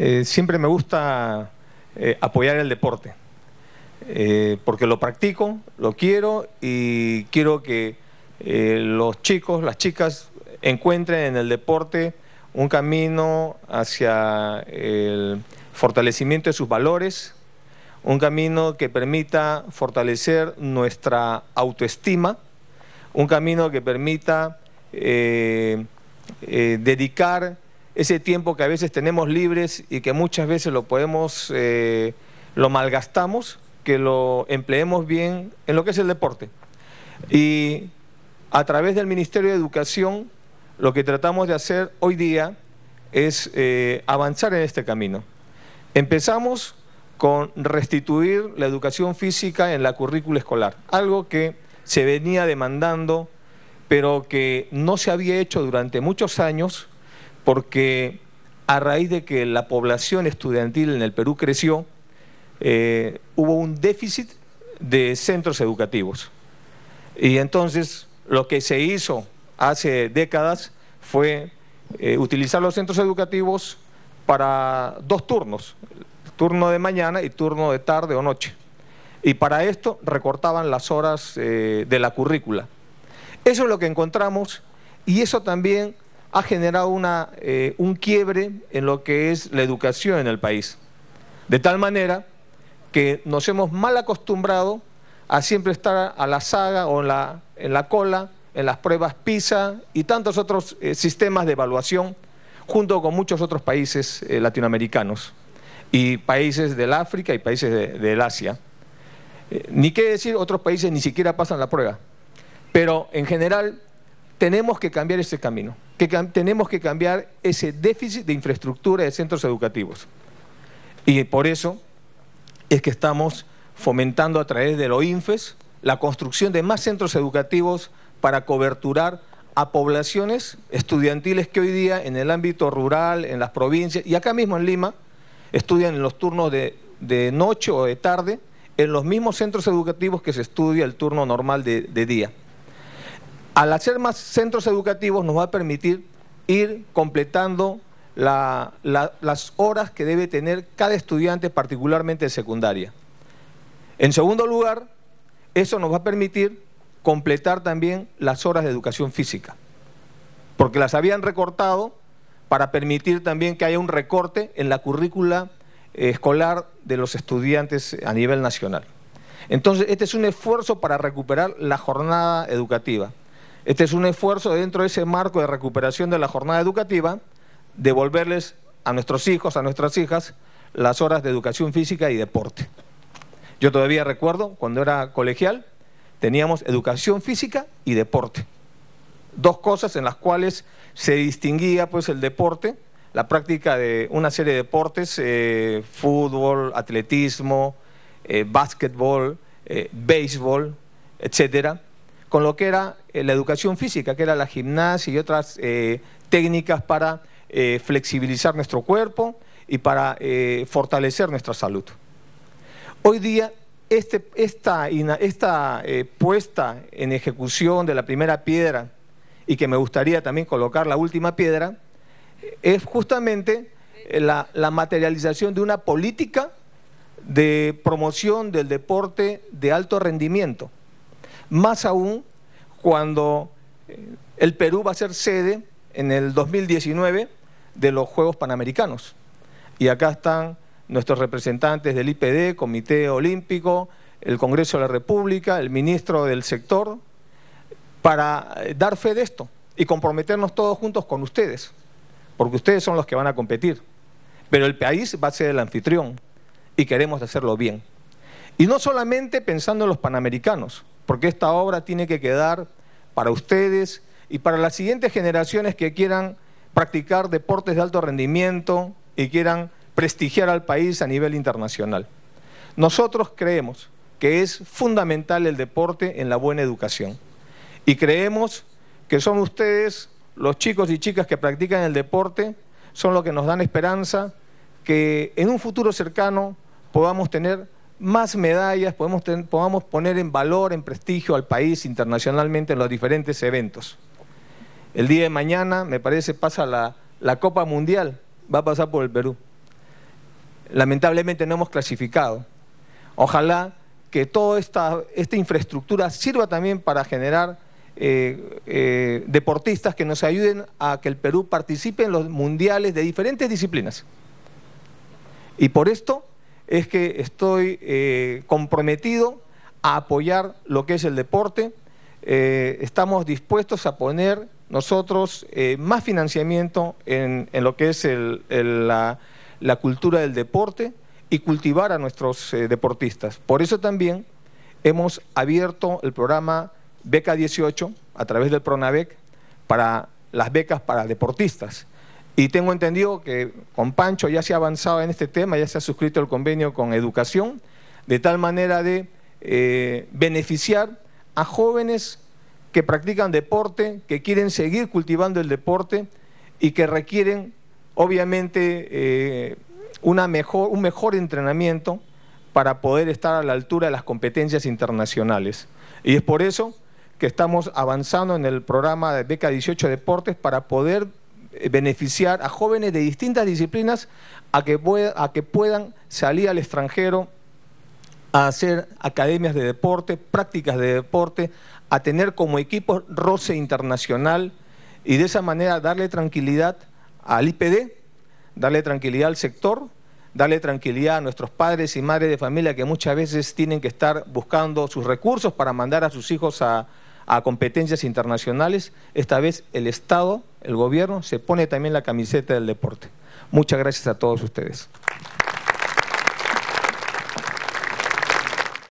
Eh, siempre me gusta eh, apoyar el deporte, eh, porque lo practico, lo quiero y quiero que los chicos, las chicas encuentren en el deporte un camino hacia el fortalecimiento de sus valores, un camino que permita fortalecer nuestra autoestima, un camino que permita dedicar ese tiempo que a veces tenemos libres y que muchas veces lo podemos, eh, lo malgastamos, que lo empleemos bien en lo que es el deporte. Y a través del Ministerio de Educación, lo que tratamos de hacer hoy día es eh, avanzar en este camino. Empezamos con restituir la educación física en la currícula escolar, algo que se venía demandando, pero que no se había hecho durante muchos años porque a raíz de que la población estudiantil en el Perú creció, eh, hubo un déficit de centros educativos. Y entonces lo que se hizo hace décadas fue eh, utilizar los centros educativos para dos turnos, turno de mañana y turno de tarde o noche. Y para esto recortaban las horas eh, de la currícula. Eso es lo que encontramos y eso también ha generado eh, un quiebre en lo que es la educación en el país. De tal manera que nos hemos mal acostumbrado a siempre estar a la saga o en la, cola, en las pruebas PISA y tantos otros eh, sistemas de evaluación, junto con muchos otros países eh, latinoamericanos y países del África y países del Asia. ni qué decir, otros países ni siquiera pasan la prueba. Pero en general tenemos que cambiar este camino que tenemos que cambiar ese déficit de infraestructura de centros educativos. Y por eso es que estamos fomentando a través de lo INFES la construcción de más centros educativos para coberturar a poblaciones estudiantiles que hoy día en el ámbito rural, en las provincias y acá mismo en Lima, estudian en los turnos de, noche o de tarde en los mismos centros educativos que se estudia el turno normal de día. Al hacer más centros educativos nos va a permitir ir completando las horas que debe tener cada estudiante, particularmente de secundaria. En segundo lugar, eso nos va a permitir completar también las horas de educación física, porque las habían recortado para permitir también que haya un recorte en la currícula eh, escolar de los estudiantes a nivel nacional. Entonces, este es un esfuerzo para recuperar la jornada educativa. Este es un esfuerzo dentro de ese marco de recuperación de la jornada educativa, devolverles a nuestros hijos, a nuestras hijas, las horas de educación física y deporte. Yo todavía recuerdo, cuando era colegial, teníamos educación física y deporte. Dos cosas en las cuales se distinguía pues, el deporte, la práctica de una serie de deportes, eh, fútbol, atletismo, eh, básquetbol, eh, béisbol, etcétera, con lo que era eh, la educación física, que era la gimnasia y otras eh, técnicas para eh, flexibilizar nuestro cuerpo y para fortalecer nuestra salud. Hoy día, este, esta, puesta en ejecución de la primera piedra, y que me gustaría también colocar la última piedra, es justamente la materialización de una política de promoción del deporte de alto rendimiento más aún cuando eh, el Perú va a ser sede en el 2019 de los Juegos Panamericanos. Y acá están nuestros representantes del IPD, Comité Olímpico, el Congreso de la República, el ministro del sector, para eh, dar fe de esto y comprometernos todos juntos con ustedes, porque ustedes son los que van a competir. Pero el país va a ser el anfitrión y queremos hacerlo bien. Y no solamente pensando en los panamericanos, porque esta obra tiene que quedar para ustedes y para las siguientes generaciones que quieran practicar deportes de alto rendimiento y quieran prestigiar al país a nivel internacional. Nosotros creemos que es fundamental el deporte en la buena educación y creemos que son ustedes, los chicos y chicas que practican el deporte, son los que nos dan esperanza que en un futuro cercano podamos tener más medallas podemos podamos poner en valor, en prestigio al país internacionalmente en los diferentes eventos. El día de mañana, me parece, pasa la, Copa Mundial, va a pasar por el Perú. Lamentablemente no hemos clasificado. Ojalá que toda esta, esta infraestructura sirva también para generar eh, eh, deportistas que nos ayuden a que el Perú participe en los mundiales de diferentes disciplinas. Y por esto es que estoy eh, comprometido a apoyar lo que es el deporte. Eh, estamos dispuestos a poner nosotros eh, más financiamiento en, lo que es la, la, cultura del deporte y cultivar a nuestros deportistas. Por eso también hemos abierto el programa Beca 18 a través del PRONAVEC para las becas para deportistas. Y tengo entendido que con Pancho ya se ha avanzado en este tema, ya se ha suscrito el convenio con educación, de tal manera de eh, beneficiar a jóvenes que practican deporte, que quieren seguir cultivando el deporte y que requieren, obviamente, eh, una mejor, un mejor entrenamiento para poder estar a la altura de las competencias internacionales. Y es por eso que estamos avanzando en el programa de Beca 18 Deportes para poder eh, beneficiar a jóvenes de distintas disciplinas a que, que puedan salir al extranjero a hacer academias de deporte, prácticas de deporte, a tener como equipo roce internacional y de esa manera darle tranquilidad al IPD, darle tranquilidad al sector, darle tranquilidad a nuestros padres y madres de familia que muchas veces tienen que estar buscando sus recursos para mandar a sus hijos a, a competencias internacionales, esta vez el Estado, el gobierno, se pone también la camiseta del deporte. Muchas gracias a todos ustedes.